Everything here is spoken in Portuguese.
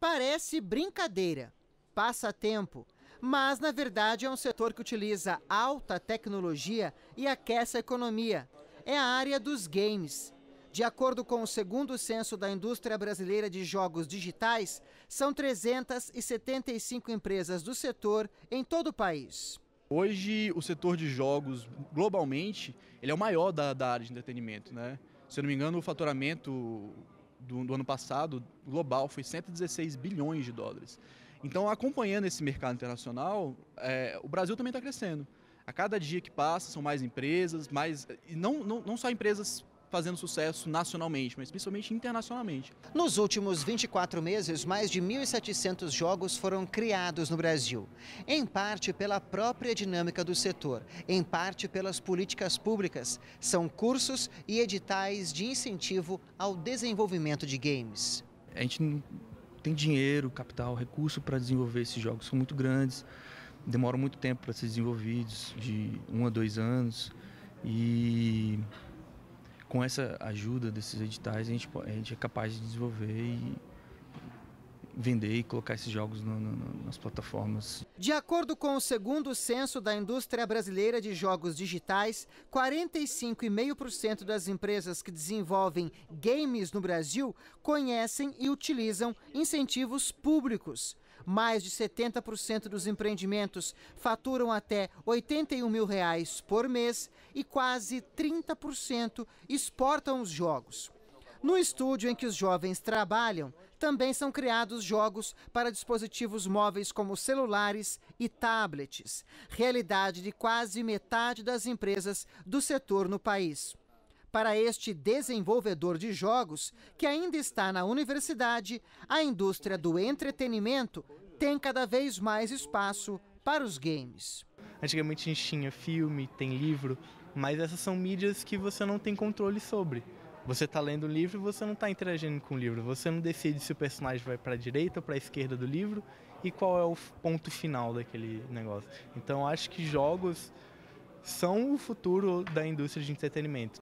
Parece brincadeira, passatempo, mas na verdade é um setor que utiliza alta tecnologia e aquece a economia. É a área dos games. De acordo com o segundo censo da indústria brasileira de jogos digitais, são 375 empresas do setor em todo o país. Hoje, o setor de jogos, globalmente, ele é o maior da, da área de entretenimento. Né? Se eu não me engano, o faturamento do, do ano passado, global, foi 116 bilhões de dólares. Então, acompanhando esse mercado internacional, é, o Brasil também está crescendo. A cada dia que passa, são mais empresas, mais. E não, não, não só empresas fazendo sucesso nacionalmente, mas principalmente internacionalmente. Nos últimos 24 meses, mais de 1.700 jogos foram criados no Brasil, em parte pela própria dinâmica do setor, em parte pelas políticas públicas. São cursos e editais de incentivo ao desenvolvimento de games. A gente não tem dinheiro, capital, recurso para desenvolver esses jogos, são muito grandes, demoram muito tempo para ser desenvolvidos, de um a dois anos. E com essa ajuda desses editais, a gente, a gente é capaz de desenvolver e vender e colocar esses jogos no, no, nas plataformas. De acordo com o segundo censo da indústria brasileira de jogos digitais, 45,5% das empresas que desenvolvem games no Brasil conhecem e utilizam incentivos públicos. Mais de 70% dos empreendimentos faturam até 81 mil reais por mês e quase 30% exportam os jogos. No estúdio em que os jovens trabalham, também são criados jogos para dispositivos móveis como celulares e tablets, realidade de quase metade das empresas do setor no país. Para este desenvolvedor de jogos, que ainda está na universidade, a indústria do entretenimento tem cada vez mais espaço para os games. Antigamente a gente tinha filme, tem livro, mas essas são mídias que você não tem controle sobre. Você está lendo um livro e você não está interagindo com o livro. Você não decide se o personagem vai para a direita ou para a esquerda do livro e qual é o ponto final daquele negócio. Então acho que jogos são o futuro da indústria de entretenimento.